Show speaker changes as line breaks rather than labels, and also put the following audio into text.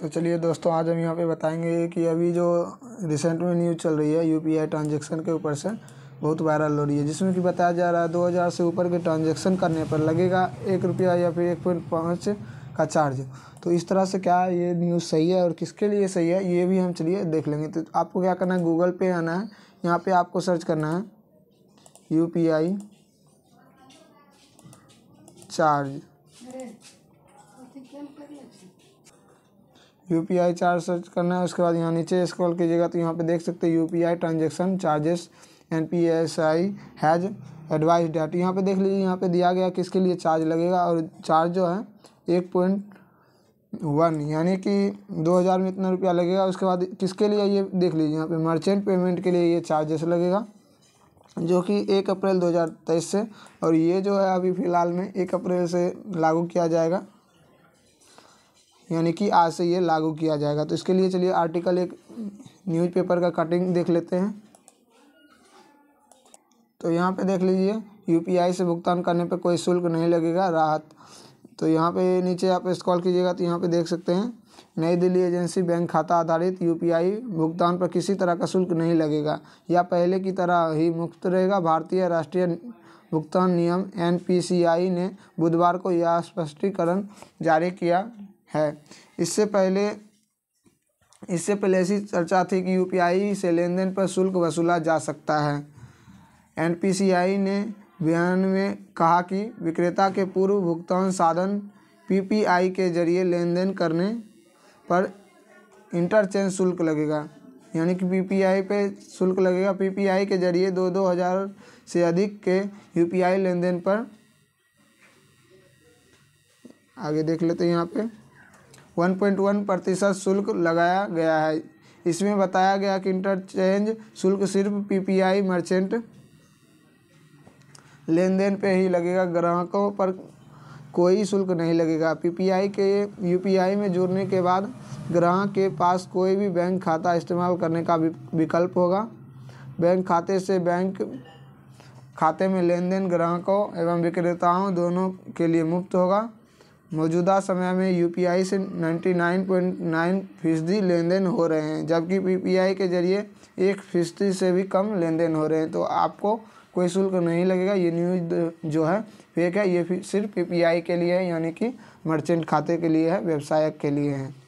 तो चलिए दोस्तों आज हम यहाँ पे बताएंगे कि अभी जो रिसेंट में न्यूज़ चल रही है यूपीआई ट्रांजैक्शन के ऊपर से बहुत वायरल हो रही है जिसमें कि बताया जा रहा है दो हज़ार से ऊपर के ट्रांजैक्शन करने पर लगेगा एक रुपया या फिर एक पॉइंट पाँच का चार्ज तो इस तरह से क्या ये न्यूज़ सही है और किसके लिए सही है ये भी हम चलिए देख लेंगे तो आपको क्या करना है गूगल पे आना है यहाँ पर आपको सर्च करना है U P I charge U P I charge search करना है उसके बाद यहाँ नीचे स्क्रॉल कीजिएगा तो यहाँ पे देख सकते हैं U P I transaction charges N P S I has advice date यहाँ पे देख लीजिए यहाँ पे दिया गया किसके लिए चार्ज लगेगा और चार्ज जो है एक पॉइंट वन यानी कि दो हज़ार में इतना रुपया लगेगा उसके बाद किसके लिए ये देख लीजिए यहाँ पे मर्चेंट पेमेंट के लिए ये चार्जेस लगेगा जो कि एक अप्रैल तेईस से और ये जो है अभी फ़िलहाल में एक अप्रैल से लागू किया जाएगा यानी कि आज से ये लागू किया जाएगा तो इसके लिए चलिए आर्टिकल एक न्यूज़पेपर का कटिंग देख लेते हैं तो यहाँ पे देख लीजिए यूपीआई से भुगतान करने पे कोई शुल्क नहीं लगेगा राहत तो यहाँ पे नीचे आप स्क्रॉल कीजिएगा तो यहाँ पे देख सकते हैं नई दिल्ली एजेंसी बैंक खाता आधारित यूपीआई भुगतान पर किसी तरह का शुल्क नहीं लगेगा या पहले की तरह ही मुफ्त रहेगा भारतीय राष्ट्रीय भुगतान नियम एन ने बुधवार को यह स्पष्टीकरण जारी किया है इससे पहले इससे पहले ऐसी चर्चा थी कि यूपीआई से लेन देन पर शुल्क वसूला जा सकता है एनपीसीआई ने बयान में कहा कि विक्रेता के पूर्व भुगतान साधन पीपीआई के जरिए लेन देन करने पर इंटरचेंज शुल्क लगेगा यानी कि पीपीआई पे शुल्क लगेगा पीपीआई के जरिए दो दो हज़ार से अधिक के यूपीआई लेन देन पर आगे देख लेते हैं यहाँ पे 1.1 प्रतिशत शुल्क लगाया गया है इसमें बताया गया कि इंटरचेंज शुल्क सिर्फ पीपीआई मर्चेंट लेन देन पे ही लगेगा ग्राहकों पर कोई शुल्क नहीं लगेगा पीपीआई के यूपीआई में जुड़ने के बाद ग्राहक के पास कोई भी बैंक खाता इस्तेमाल करने का विकल्प होगा बैंक खाते से बैंक खाते में लेन देन ग्राहकों एवं विक्रेताओं दोनों के लिए मुफ्त होगा मौजूदा समय में यूपीआई से 99.9 फीसदी लेन देन हो रहे हैं जबकि पीपीआई के जरिए एक फीसदी से भी कम लेन देन हो रहे हैं तो आपको कोई शुल्क नहीं लगेगा ये न्यूज़ जो है फेक है ये सिर्फ पीपीआई के लिए है यानी कि मर्चेंट खाते के लिए है व्यवसायक के लिए है